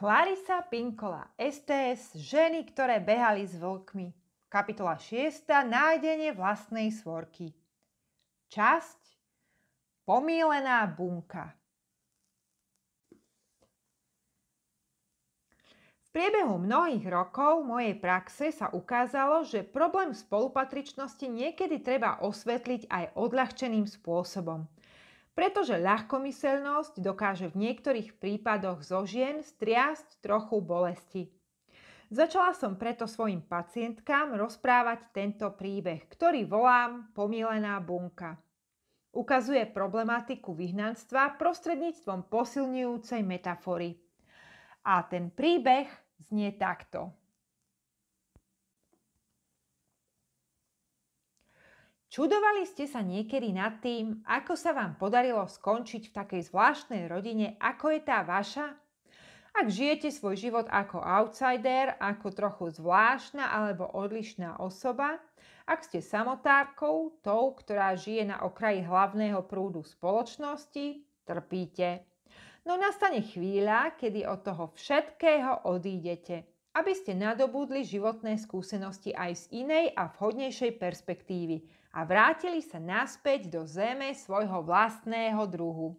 Clarisa Pinkola, STS, ženy, ktoré behali s vlkmi. Kapitola 6. Nájdenie vlastnej svorky. Časť Pomílená bunka. V priebehu mnohých rokov mojej praxe sa ukázalo, že problém spolupatričnosti niekedy treba osvetliť aj odľahčeným spôsobom – pretože ľahkomyselnosť dokáže v niektorých prípadoch zo žien striasť trochu bolesti. Začala som preto svojim pacientkám rozprávať tento príbeh, ktorý volám Pomilená bunka. Ukazuje problematiku vyhnanstva prostredníctvom posilňujúcej metafory. A ten príbeh znie takto. Čudovali ste sa niekedy nad tým, ako sa vám podarilo skončiť v takej zvláštnej rodine, ako je tá vaša? Ak žijete svoj život ako outsider, ako trochu zvláštna alebo odlišná osoba, ak ste samotárkou, tou, ktorá žije na okraji hlavného prúdu spoločnosti, trpíte. No nastane chvíľa, kedy od toho všetkého odídete, aby ste nadobudli životné skúsenosti aj z inej a vhodnejšej perspektívy – a vrátili sa naspäť do zeme svojho vlastného druhu.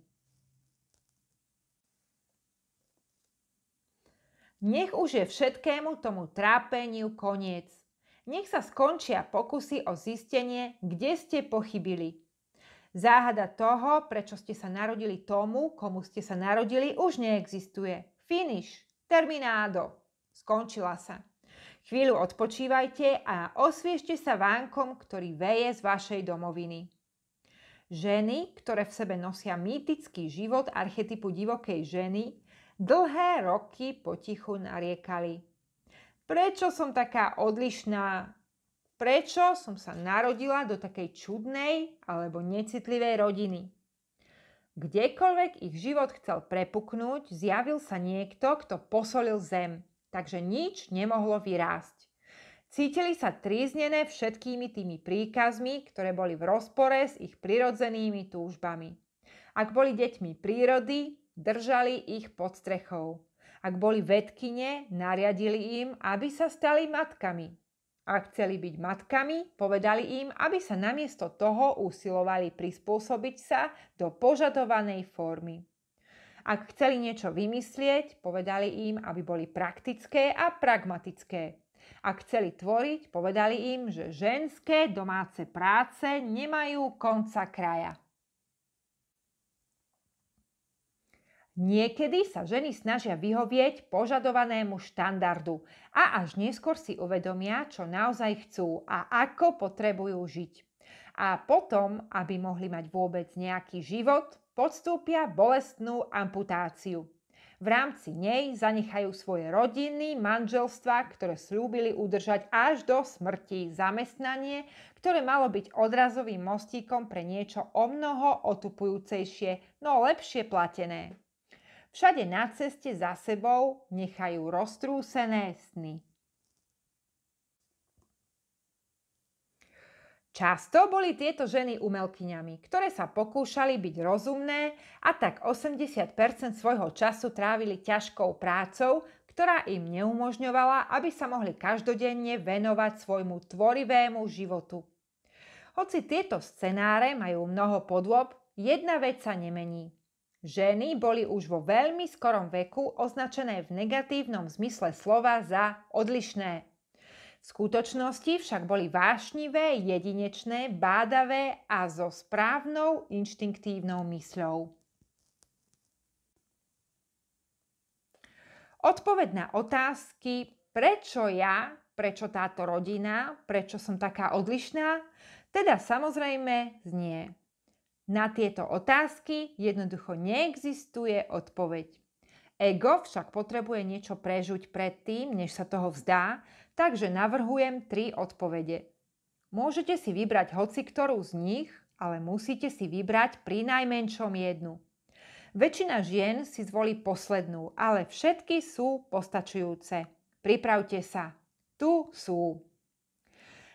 Nech už je všetkému tomu trápeniu koniec. Nech sa skončia pokusy o zistenie, kde ste pochybili. Záhada toho, prečo ste sa narodili tomu, komu ste sa narodili, už neexistuje. Finish. Terminádo. Skončila sa. Chvíľu odpočívajte a osviežte sa vánkom, ktorý veje z vašej domoviny. Ženy, ktoré v sebe nosia mýtický život archetypu divokej ženy, dlhé roky potichu nariekali. Prečo som taká odlišná? Prečo som sa narodila do takej čudnej alebo necitlivej rodiny? Kdekoľvek ich život chcel prepuknúť, zjavil sa niekto, kto posolil zem – takže nič nemohlo vyrásť. Cítili sa tríznené všetkými tými príkazmi, ktoré boli v rozpore s ich prirodzenými túžbami. Ak boli deťmi prírody, držali ich pod strechou. Ak boli vedkine, nariadili im, aby sa stali matkami. Ak chceli byť matkami, povedali im, aby sa namiesto toho usilovali prispôsobiť sa do požadovanej formy. Ak chceli niečo vymyslieť, povedali im, aby boli praktické a pragmatické. Ak chceli tvoriť, povedali im, že ženské domáce práce nemajú konca kraja. Niekedy sa ženy snažia vyhovieť požadovanému štandardu a až neskôr si uvedomia, čo naozaj chcú a ako potrebujú žiť. A potom, aby mohli mať vôbec nejaký život, podstúpia bolestnú amputáciu. V rámci nej zanechajú svoje rodiny, manželstva, ktoré slúbili udržať až do smrti, zamestnanie, ktoré malo byť odrazovým mostíkom pre niečo o mnoho otupujúcejšie, no lepšie platené. Všade na ceste za sebou nechajú roztrúsené sny. Často boli tieto ženy umelkyňami, ktoré sa pokúšali byť rozumné a tak 80 svojho času trávili ťažkou prácou, ktorá im neumožňovala, aby sa mohli každodenne venovať svojmu tvorivému životu. Hoci tieto scenáre majú mnoho podôb, jedna vec sa nemení. Ženy boli už vo veľmi skorom veku označené v negatívnom zmysle slova za odlišné Skutočnosti však boli vášnivé, jedinečné, bádavé a so správnou inštinktívnou mysľou. Odpoveď na otázky, prečo ja, prečo táto rodina, prečo som taká odlišná, teda samozrejme znie. Na tieto otázky jednoducho neexistuje odpoveď. Ego však potrebuje niečo prežuť predtým, než sa toho vzdá takže navrhujem tri odpovede. Môžete si vybrať hoci ktorú z nich, ale musíte si vybrať pri najmenšom jednu. Väčšina žien si zvolí poslednú, ale všetky sú postačujúce. Pripravte sa. Tu sú.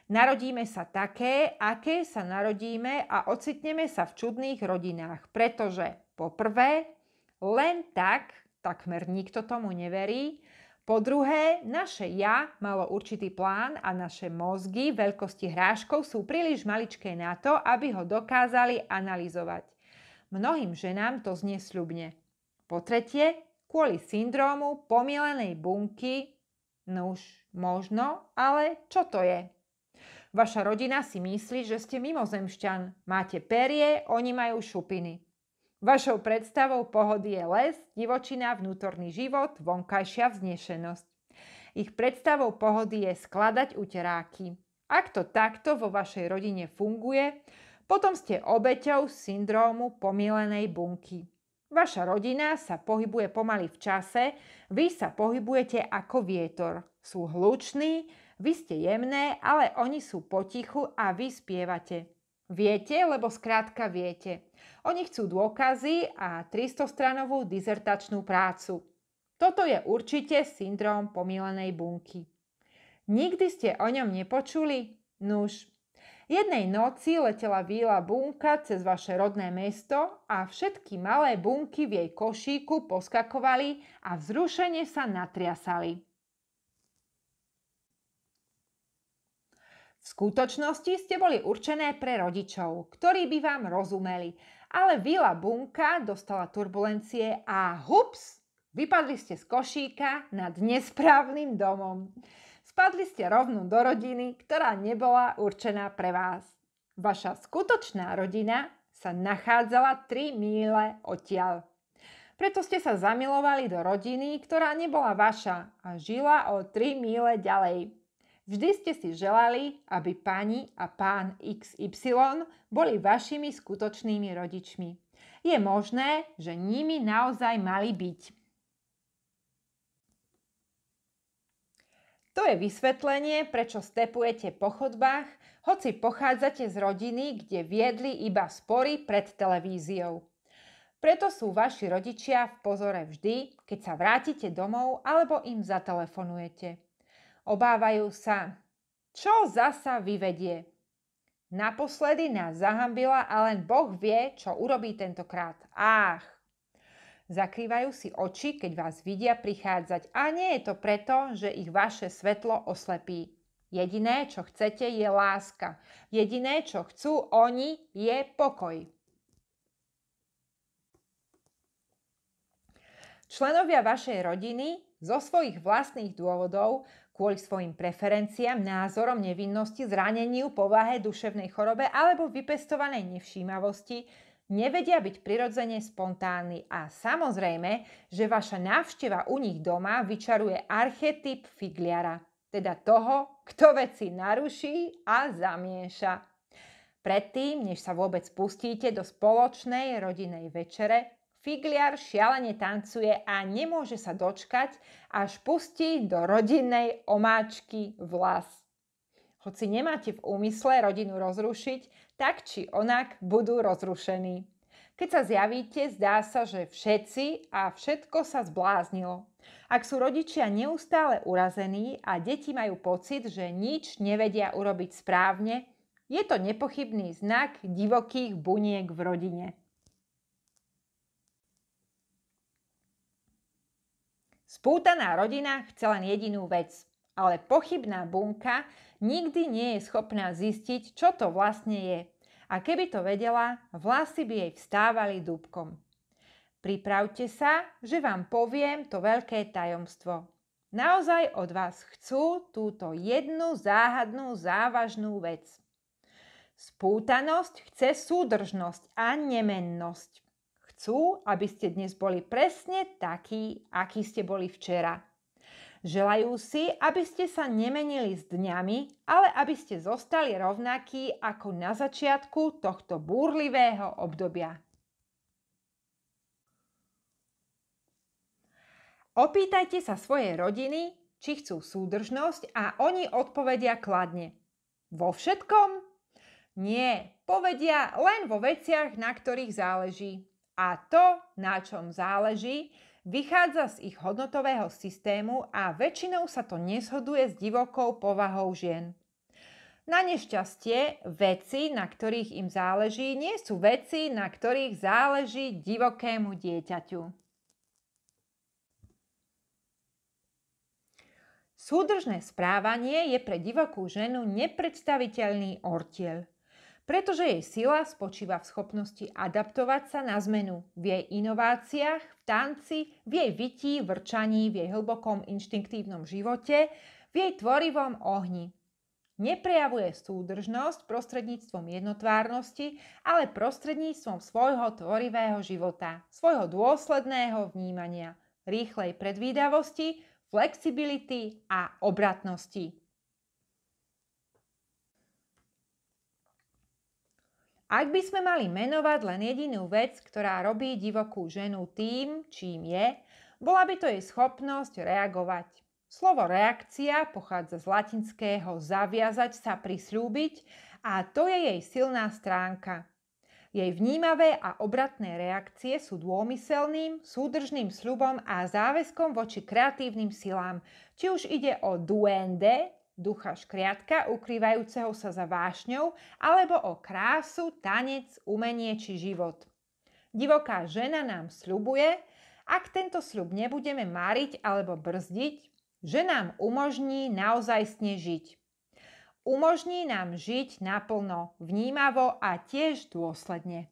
Narodíme sa také, aké sa narodíme a ocitneme sa v čudných rodinách, pretože poprvé, len tak, takmer nikto tomu neverí, po druhé, naše ja malo určitý plán a naše mozgy veľkosti hráškov sú príliš maličké na to, aby ho dokázali analyzovať. Mnohým ženám to znie sľubne. Po tretie, kvôli syndrómu pomilenej bunky, no už možno, ale čo to je? Vaša rodina si myslí, že ste mimozemšťan. Máte perie, oni majú šupiny. Vašou predstavou pohody je les, divočina, vnútorný život, vonkajšia vznešenosť. Ich predstavou pohody je skladať uteráky. Ak to takto vo vašej rodine funguje, potom ste obeťou syndrómu pomilenej bunky. Vaša rodina sa pohybuje pomaly v čase, vy sa pohybujete ako vietor. Sú hluční, vy ste jemné, ale oni sú potichu a vy spievate. Viete, lebo skrátka viete. Oni chcú dôkazy a 300-stranovú dizertačnú prácu. Toto je určite syndrom pomílenej bunky. Nikdy ste o ňom nepočuli? Nuž. Jednej noci letela víla bunka cez vaše rodné mesto a všetky malé bunky v jej košíku poskakovali a vzrušene sa natriasali. V skutočnosti ste boli určené pre rodičov, ktorí by vám rozumeli, ale vila bunka dostala turbulencie a hups, vypadli ste z košíka nad nesprávnym domom. Spadli ste rovno do rodiny, ktorá nebola určená pre vás. Vaša skutočná rodina sa nachádzala 3 míle odtiaľ. Preto ste sa zamilovali do rodiny, ktorá nebola vaša a žila o 3 míle ďalej. Vždy ste si želali, aby pani a pán XY boli vašimi skutočnými rodičmi. Je možné, že nimi naozaj mali byť. To je vysvetlenie, prečo stepujete po chodbách, hoci pochádzate z rodiny, kde viedli iba spory pred televíziou. Preto sú vaši rodičia v pozore vždy, keď sa vrátite domov alebo im zatelefonujete. Obávajú sa, čo zasa vyvedie. Naposledy nás zahambila a len Boh vie, čo urobí tentokrát. Ách! Zakrývajú si oči, keď vás vidia prichádzať a nie je to preto, že ich vaše svetlo oslepí. Jediné, čo chcete, je láska. Jediné, čo chcú oni, je pokoj. Členovia vašej rodiny zo svojich vlastných dôvodov kvôli svojim preferenciám, názorom, nevinnosti, zraneniu, povahe, duševnej chorobe alebo vypestovanej nevšímavosti, nevedia byť prirodzene spontánni a samozrejme, že vaša návšteva u nich doma vyčaruje archetyp figliara, teda toho, kto veci naruší a zamieša. Predtým, než sa vôbec pustíte do spoločnej rodinej večere, Figliar šialene tancuje a nemôže sa dočkať, až pustí do rodinnej omáčky vlas. Hoci nemáte v úmysle rodinu rozrušiť, tak či onak budú rozrušení. Keď sa zjavíte, zdá sa, že všetci a všetko sa zbláznilo. Ak sú rodičia neustále urazení a deti majú pocit, že nič nevedia urobiť správne, je to nepochybný znak divokých buniek v rodine. Spútaná rodina chce len jedinú vec, ale pochybná bunka nikdy nie je schopná zistiť, čo to vlastne je. A keby to vedela, vlasy by jej vstávali dúbkom. Pripravte sa, že vám poviem to veľké tajomstvo. Naozaj od vás chcú túto jednu záhadnú závažnú vec. Spútanosť chce súdržnosť a nemennosť. Chcú, aby ste dnes boli presne takí, akí ste boli včera. Želajú si, aby ste sa nemenili s dňami, ale aby ste zostali rovnakí ako na začiatku tohto búrlivého obdobia. Opýtajte sa svojej rodiny, či chcú súdržnosť a oni odpovedia kladne. Vo všetkom? Nie, povedia len vo veciach, na ktorých záleží a to, na čom záleží, vychádza z ich hodnotového systému a väčšinou sa to neshoduje s divokou povahou žien. Na nešťastie, veci, na ktorých im záleží, nie sú veci, na ktorých záleží divokému dieťaťu. Súdržné správanie je pre divokú ženu nepredstaviteľný ortiel pretože jej sila spočíva v schopnosti adaptovať sa na zmenu v jej inováciách, v tanci, v jej vytí, vrčaní, v jej hlbokom inštinktívnom živote, v jej tvorivom ohni. Neprejavuje súdržnosť prostredníctvom jednotvárnosti, ale prostredníctvom svojho tvorivého života, svojho dôsledného vnímania, rýchlej predvídavosti, flexibility a obratnosti. Ak by sme mali menovať len jedinú vec, ktorá robí divokú ženu tým, čím je, bola by to jej schopnosť reagovať. Slovo reakcia pochádza z latinského zaviazať sa, prislúbiť a to je jej silná stránka. Jej vnímavé a obratné reakcie sú dômyselným, súdržným sľubom a záväzkom voči kreatívnym silám, či už ide o duende, ducha škriatka, ukrývajúceho sa za vášňou, alebo o krásu, tanec, umenie či život. Divoká žena nám sľubuje, ak tento sľub nebudeme mariť alebo brzdiť, že nám umožní naozajstne žiť. Umožní nám žiť naplno, vnímavo a tiež dôsledne.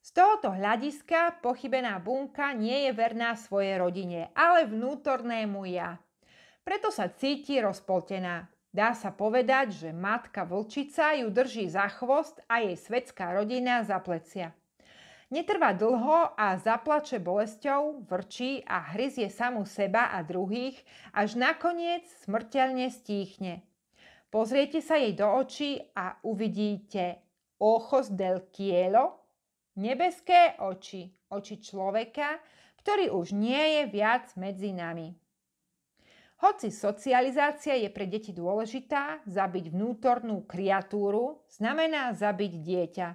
Z tohoto hľadiska pochybená bunka nie je verná svojej rodine, ale vnútornému ja. Preto sa cíti rozpoltená. Dá sa povedať, že matka vlčica ju drží za chvost a jej svetská rodina za plecia. Netrvá dlho a zaplače bolesťou, vrčí a hryzie samu seba a druhých, až nakoniec smrteľne stíchne. Pozriete sa jej do očí a uvidíte ochos del kielo. Nebeské oči, oči človeka, ktorý už nie je viac medzi nami. Hoci socializácia je pre deti dôležitá, zabiť vnútornú kreatúru znamená zabiť dieťa.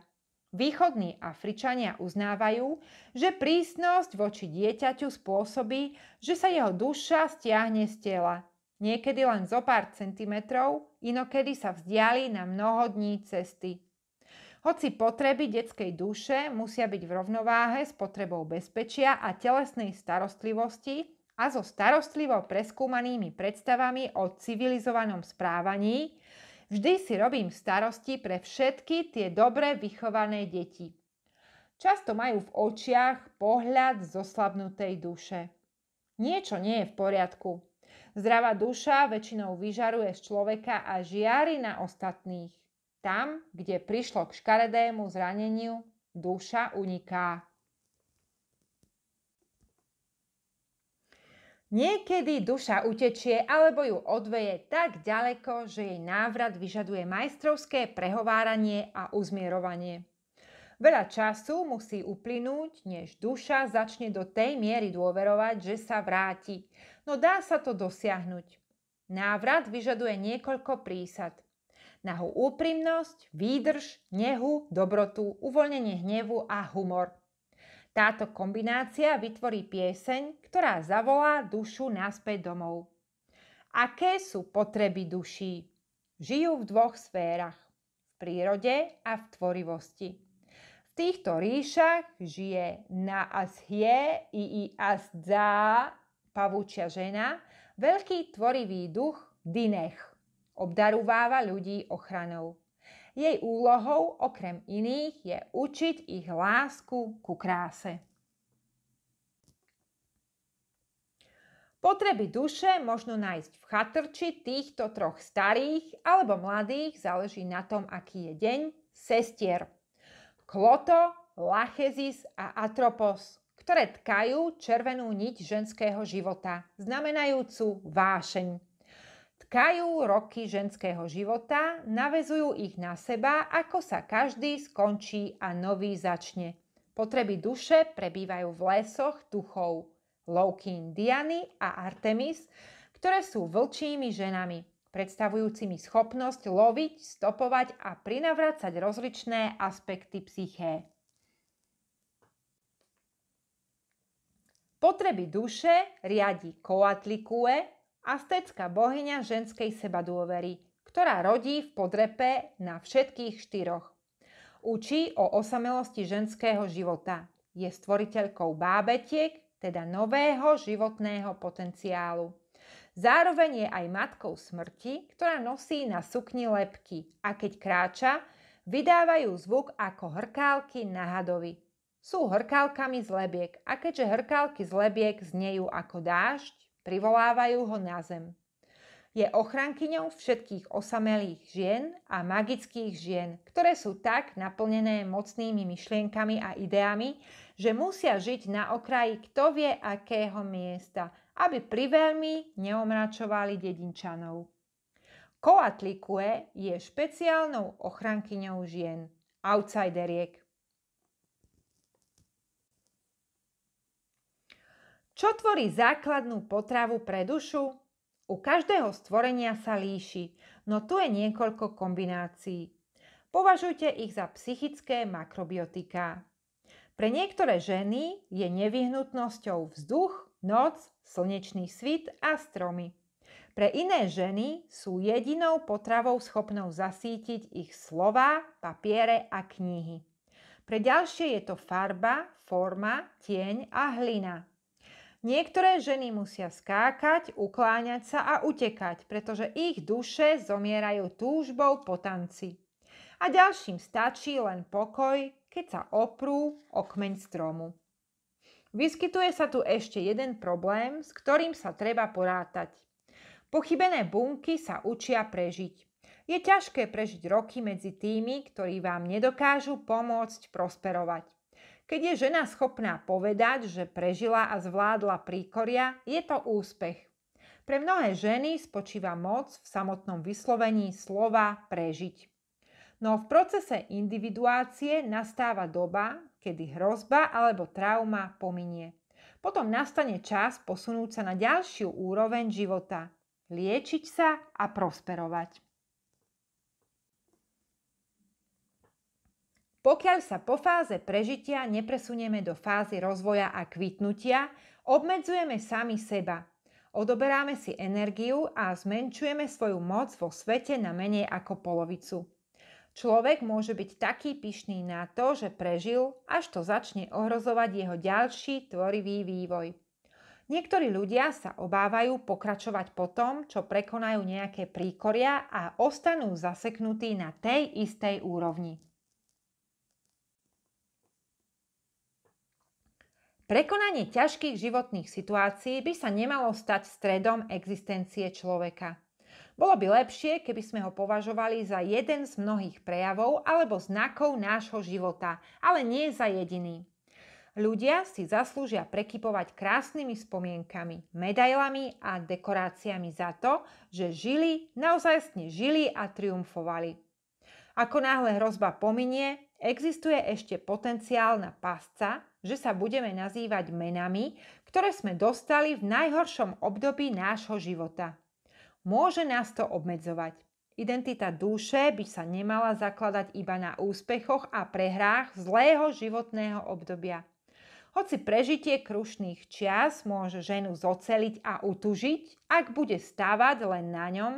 Východní Afričania uznávajú, že prísnosť voči dieťaťu spôsobí, že sa jeho duša stiahne z tela. Niekedy len zo pár centimetrov, inokedy sa vzdiali na mnoho dní cesty. Hoci potreby detskej duše musia byť v rovnováhe s potrebou bezpečia a telesnej starostlivosti a so starostlivo preskúmanými predstavami o civilizovanom správaní, vždy si robím starosti pre všetky tie dobre vychované deti. Často majú v očiach pohľad zoslabnutej duše. Niečo nie je v poriadku. Zdravá duša väčšinou vyžaruje z človeka a žiari na ostatných. Tam, kde prišlo k škaredému zraneniu, duša uniká. Niekedy duša utečie alebo ju odveje tak ďaleko, že jej návrat vyžaduje majstrovské prehováranie a uzmierovanie. Veľa času musí uplynúť, než duša začne do tej miery dôverovať, že sa vráti. No dá sa to dosiahnuť. Návrat vyžaduje niekoľko prísad nahú úprimnosť, výdrž, nehu, dobrotu, uvoľnenie hnevu a humor. Táto kombinácia vytvorí pieseň, ktorá zavolá dušu naspäť domov. Aké sú potreby duší? Žijú v dvoch sférach. V prírode a v tvorivosti. V týchto ríšach žije na ashie i i asdá pavúčia žena, veľký tvorivý duch Dinech obdarúváva ľudí ochranou. Jej úlohou okrem iných je učiť ich lásku ku kráse. Potreby duše možno nájsť v chatrči týchto troch starých alebo mladých, záleží na tom, aký je deň, sestier. Kloto, Lachezis a Atropos, ktoré tkajú červenú niť ženského života, znamenajúcu vášeň. Tekajú roky ženského života, navezujú ich na seba, ako sa každý skončí a nový začne. Potreby duše prebývajú v lesoch duchov Loukin Diany a Artemis, ktoré sú vlčími ženami, predstavujúcimi schopnosť loviť, stopovať a prinavrácať rozličné aspekty psyché. Potreby duše riadi Koatlikue, aztecká bohyňa ženskej sebadôvery, ktorá rodí v podrepe na všetkých štyroch. Učí o osamelosti ženského života. Je stvoriteľkou bábetiek, teda nového životného potenciálu. Zároveň je aj matkou smrti, ktorá nosí na sukni lepky a keď kráča, vydávajú zvuk ako hrkálky na hadovi. Sú hrkálkami z lebiek a keďže hrkálky z lebiek znejú ako dážď, Privolávajú ho na zem. Je ochrankyňou všetkých osamelých žien a magických žien, ktoré sú tak naplnené mocnými myšlienkami a ideami, že musia žiť na okraji kto vie akého miesta, aby priveľmi neomračovali dedinčanov. Koatlikue je špeciálnou ochrankyňou žien, outsideriek. Čo tvorí základnú potravu pre dušu? U každého stvorenia sa líši, no tu je niekoľko kombinácií. Považujte ich za psychické makrobiotiká. Pre niektoré ženy je nevyhnutnosťou vzduch, noc, slnečný svit a stromy. Pre iné ženy sú jedinou potravou schopnou zasítiť ich slova, papiere a knihy. Pre ďalšie je to farba, forma, tieň a hlina. Niektoré ženy musia skákať, ukláňať sa a utekať, pretože ich duše zomierajú túžbou po tanci. A ďalším stačí len pokoj, keď sa oprú o kmeň stromu. Vyskytuje sa tu ešte jeden problém, s ktorým sa treba porátať. Pochybené bunky sa učia prežiť. Je ťažké prežiť roky medzi tými, ktorí vám nedokážu pomôcť prosperovať. Keď je žena schopná povedať, že prežila a zvládla príkoria, je to úspech. Pre mnohé ženy spočíva moc v samotnom vyslovení slova prežiť. No v procese individuácie nastáva doba, kedy hrozba alebo trauma pominie. Potom nastane čas posunúť sa na ďalšiu úroveň života, liečiť sa a prosperovať. Pokiaľ sa po fáze prežitia nepresunieme do fázy rozvoja a kvitnutia, obmedzujeme sami seba. Odoberáme si energiu a zmenšujeme svoju moc vo svete na menej ako polovicu. Človek môže byť taký pyšný na to, že prežil, až to začne ohrozovať jeho ďalší tvorivý vývoj. Niektorí ľudia sa obávajú pokračovať po tom, čo prekonajú nejaké príkoria a ostanú zaseknutí na tej istej úrovni. Prekonanie ťažkých životných situácií by sa nemalo stať stredom existencie človeka. Bolo by lepšie, keby sme ho považovali za jeden z mnohých prejavov alebo znakov nášho života, ale nie za jediný. Ľudia si zaslúžia prekypovať krásnymi spomienkami, medailami a dekoráciami za to, že žili, naozaj žili a triumfovali. Ako náhle hrozba pominie, existuje ešte potenciál na pásca, že sa budeme nazývať menami, ktoré sme dostali v najhoršom období nášho života. Môže nás to obmedzovať. Identita duše by sa nemala zakladať iba na úspechoch a prehrách zlého životného obdobia. Hoci prežitie krušných čias môže ženu zoceliť a utužiť, ak bude stávať len na ňom,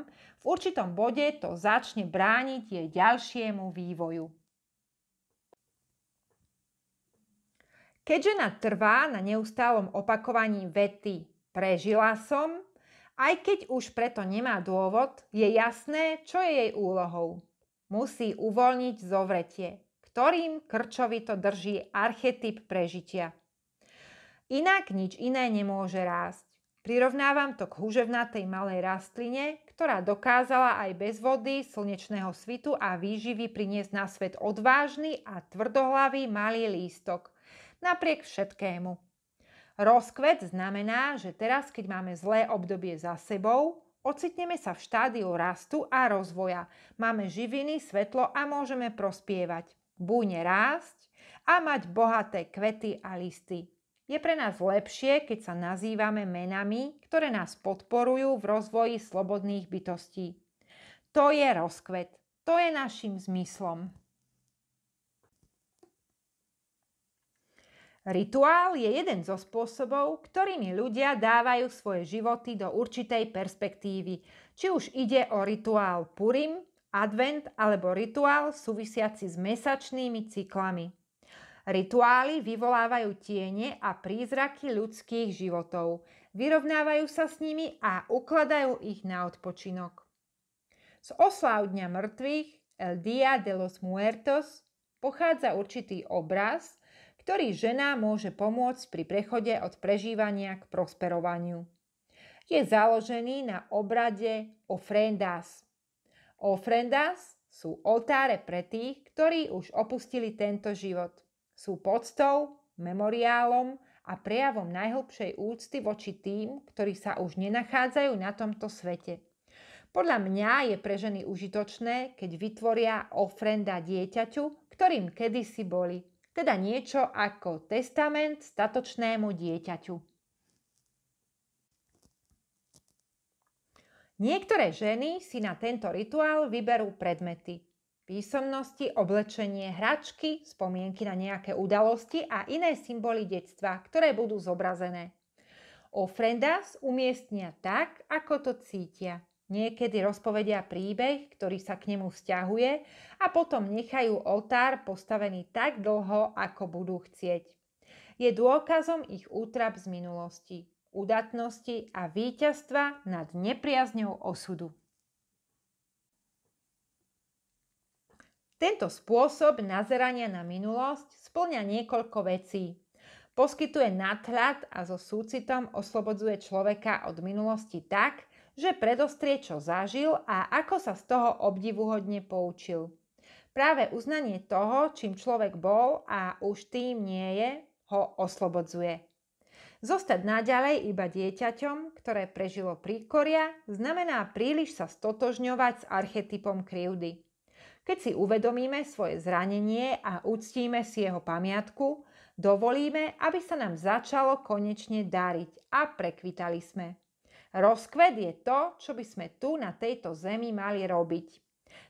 v určitom bode to začne brániť jej ďalšiemu vývoju. Keď žena trvá na neustálom opakovaní vety prežila som, aj keď už preto nemá dôvod, je jasné, čo je jej úlohou. Musí uvoľniť zovretie, ktorým krčovi to drží archetyp prežitia. Inak nič iné nemôže rásť. Prirovnávam to k húževnatej malej rastline, ktorá dokázala aj bez vody, slnečného svitu a výživy priniesť na svet odvážny a tvrdohlavý malý lístok – napriek všetkému. Rozkvet znamená, že teraz, keď máme zlé obdobie za sebou, ocitneme sa v štádiu rastu a rozvoja. Máme živiny, svetlo a môžeme prospievať, Búne rásť a mať bohaté kvety a listy. Je pre nás lepšie, keď sa nazývame menami, ktoré nás podporujú v rozvoji slobodných bytostí. To je rozkvet. To je našim zmyslom. Rituál je jeden zo spôsobov, ktorými ľudia dávajú svoje životy do určitej perspektívy, či už ide o rituál Purim, advent alebo rituál súvisiaci s mesačnými cyklami. Rituály vyvolávajú tiene a prízraky ľudských životov, vyrovnávajú sa s nimi a ukladajú ich na odpočinok. Z oslav Dňa mŕtvych, El Dia de los Muertos, pochádza určitý obraz – ktorý žena môže pomôcť pri prechode od prežívania k prosperovaniu. Je založený na obrade ofrendas. Ofrendas sú oltáre pre tých, ktorí už opustili tento život. Sú poctou, memoriálom a prejavom najhlbšej úcty voči tým, ktorí sa už nenachádzajú na tomto svete. Podľa mňa je pre ženy užitočné, keď vytvoria ofrenda dieťaťu, ktorým kedysi boli teda niečo ako testament statočnému dieťaťu. Niektoré ženy si na tento rituál vyberú predmety. Písomnosti, oblečenie, hračky, spomienky na nejaké udalosti a iné symboly detstva, ktoré budú zobrazené. Ofrendas umiestnia tak, ako to cítia. Niekedy rozpovedia príbeh, ktorý sa k nemu vzťahuje a potom nechajú oltár postavený tak dlho, ako budú chcieť. Je dôkazom ich útrap z minulosti, udatnosti a víťazstva nad nepriazňou osudu. Tento spôsob nazerania na minulosť splňa niekoľko vecí. Poskytuje nadhľad a so súcitom oslobodzuje človeka od minulosti tak, že predostrie, čo zažil a ako sa z toho obdivuhodne poučil. Práve uznanie toho, čím človek bol a už tým nie je, ho oslobodzuje. Zostať naďalej iba dieťaťom, ktoré prežilo príkoria, znamená príliš sa stotožňovať s archetypom krivdy. Keď si uvedomíme svoje zranenie a uctíme si jeho pamiatku, dovolíme, aby sa nám začalo konečne dariť a prekvitali sme. Rozkvet je to, čo by sme tu na tejto zemi mali robiť.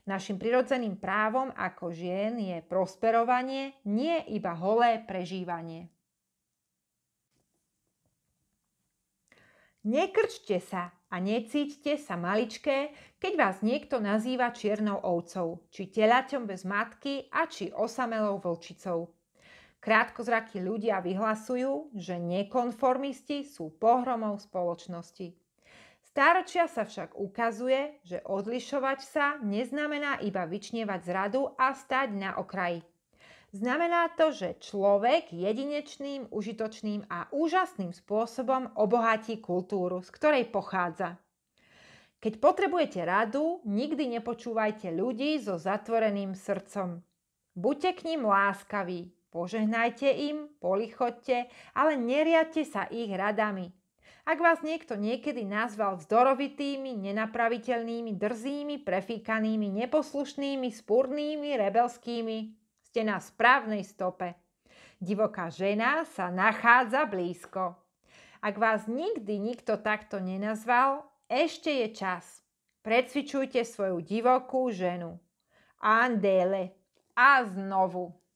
Našim prirodzeným právom ako žien je prosperovanie, nie iba holé prežívanie. Nekrčte sa a necíťte sa maličké, keď vás niekto nazýva čiernou ovcou, či telaťom bez matky a či osamelou vlčicou. Krátkozrakí ľudia vyhlasujú, že nekonformisti sú pohromou spoločnosti. Stáročia sa však ukazuje, že odlišovať sa neznamená iba vyčnievať zradu a stať na okraji. Znamená to, že človek jedinečným, užitočným a úžasným spôsobom obohatí kultúru, z ktorej pochádza. Keď potrebujete radu, nikdy nepočúvajte ľudí so zatvoreným srdcom. Buďte k ním láskaví, požehnajte im, polichoďte, ale neriadte sa ich radami, ak vás niekto niekedy nazval vzdorovitými, nenapraviteľnými, drzými, prefíkanými, neposlušnými, spúrnými rebelskými, ste na správnej stope. Divoká žena sa nachádza blízko. Ak vás nikdy nikto takto nenazval, ešte je čas. Precvičujte svoju divokú ženu. Andele. A znovu.